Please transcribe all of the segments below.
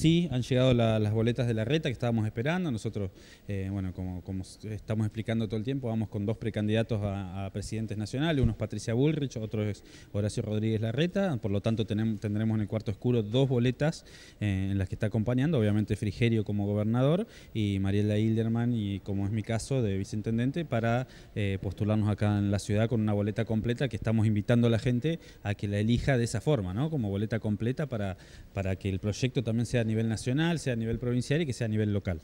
Sí, han llegado las boletas de la reta que estábamos esperando. Nosotros, eh, bueno, como, estamos explicando todo el tiempo, vamos con dos precandidatos a, presidentes nacionales. Uno es Patricia Bullrich, otro es Horacio Rodríguez Larreta. Por lo tanto, tendremos en el cuarto oscuro dos boletas eh, en las que está acompañando, obviamente Frigerio como gobernador y Mariela Hilderman, y como es mi caso, de viceintendente, para eh, postularnos acá en la ciudad con una boleta completa que estamos invitando a la gente a que la elija de esa forma, ¿no? Como boleta completa para, para que el proyecto también sea a nivel nacional, sea a nivel provincial y que sea a nivel local.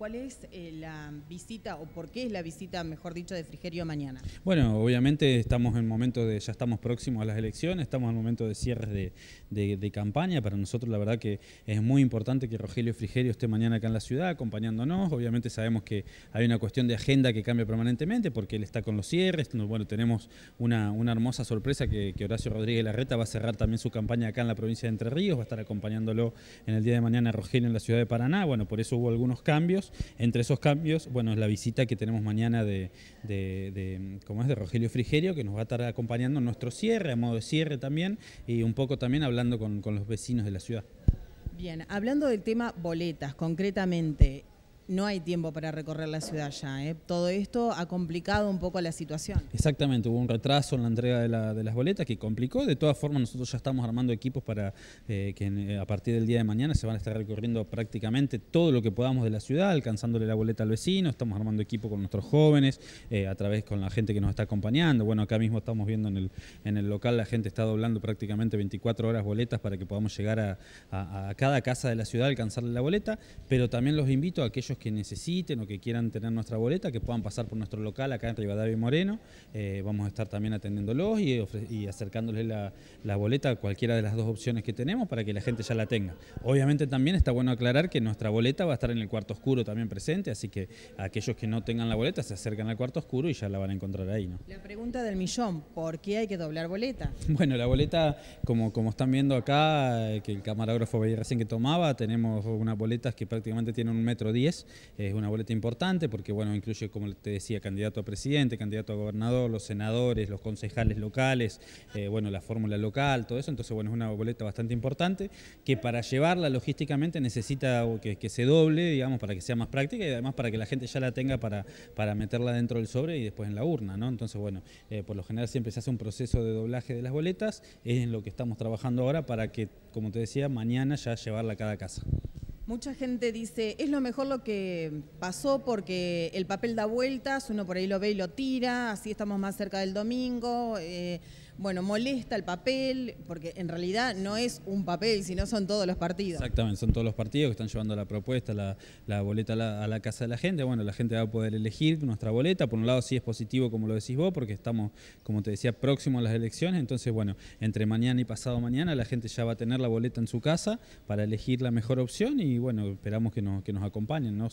¿Cuál es eh, la visita, o por qué es la visita, mejor dicho, de Frigerio mañana? Bueno, obviamente estamos en momento de, ya estamos próximos a las elecciones, estamos en momento de cierres de, campaña. Para nosotros, la verdad que es muy importante que Rogelio Frigerio esté mañana acá en la ciudad acompañándonos. Obviamente sabemos que hay una cuestión de agenda que cambia permanentemente porque él está con los cierres. Bueno, tenemos una, hermosa sorpresa que, que Horacio Rodríguez Larreta va a cerrar también su campaña acá en la provincia de Entre Ríos, va a estar acompañándolo en el día de mañana a Rogelio en la ciudad de Paraná. Bueno, por eso hubo algunos cambios. Entre esos cambios, bueno, es la visita que tenemos mañana de, ¿cómo es? de Rogelio Frigerio, que nos va a estar acompañando en nuestro cierre, a modo de cierre también, y un poco también hablando con, con los vecinos de la ciudad. Bien, hablando del tema boletas, concretamente, no hay tiempo para recorrer la ciudad ya. ¿eh? Todo esto ha complicado un poco la situación. Exactamente, hubo un retraso en la entrega de, las boletas que complicó. De todas formas, nosotros ya estamos armando equipos para eh, que eh, a partir del día de mañana se van a estar recorriendo prácticamente todo lo que podamos de la ciudad, alcanzándole la boleta al vecino. Estamos armando equipo con nuestros jóvenes, eh, a través con la gente que nos está acompañando. Bueno, acá mismo estamos viendo en el, en el local, la gente está doblando prácticamente 24 horas boletas para que podamos llegar a, a cada casa de la ciudad, alcanzarle la boleta. Pero también los invito a aquellos que necesiten o que quieran tener nuestra boleta, que puedan pasar por nuestro local acá en Rivadavia y Moreno. Eh, vamos a estar también atendiéndolos y, y acercándoles la, boleta a cualquiera de las dos opciones que tenemos para que la gente ya la tenga. Obviamente también está bueno aclarar que nuestra boleta va a estar en el cuarto oscuro también presente, así que aquellos que no tengan la boleta se acercan al cuarto oscuro y ya la van a encontrar ahí. ¿no? La pregunta del millón, ¿por qué hay que doblar boleta? Bueno, la boleta, como, como están viendo acá, eh, que el camarógrafo veía recién que tomaba, tenemos unas boletas que prácticamente tienen un metro diez, es una boleta importante porque, bueno, incluye, como te decía, candidato a presidente, candidato a gobernador, los senadores, los concejales locales, eh, bueno, la fórmula local, todo eso. Entonces, bueno, es una boleta bastante importante que para llevarla logísticamente necesita que, se doble, digamos, para que sea más práctica y además para que la gente ya la tenga para, meterla dentro del sobre y después en la urna, ¿no? Entonces, bueno, eh, por lo general siempre se hace un proceso de doblaje de las boletas, es en lo que estamos trabajando ahora para que, como te decía, mañana ya llevarla a cada casa. Mucha gente dice, es lo mejor lo que pasó porque el papel da vueltas, uno por ahí lo ve y lo tira, así estamos más cerca del domingo. Eh, bueno, molesta el papel, porque en realidad no es un papel, sino son todos los partidos. Exactamente, son todos los partidos que están llevando la propuesta, la, boleta a la, casa de la gente. Bueno, la gente va a poder elegir nuestra boleta. Por un lado sí es positivo, como lo decís vos, porque estamos, como te decía, próximos a las elecciones. Entonces, bueno, entre mañana y pasado mañana la gente ya va a tener la boleta en su casa para elegir la mejor opción y, bueno, esperamos que nos, que nos acompañen, ¿no?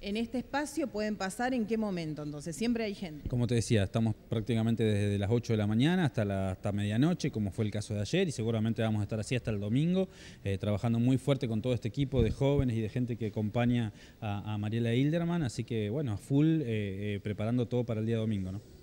en este espacio pueden pasar en qué momento, entonces siempre hay gente. Como te decía, estamos prácticamente desde las 8 de la mañana hasta, hasta medianoche, como fue el caso de ayer, y seguramente vamos a estar así hasta el domingo, eh, trabajando muy fuerte con todo este equipo de jóvenes y de gente que acompaña a, Mariela Hilderman, así que bueno, a full, eh, eh, preparando todo para el día domingo. ¿no?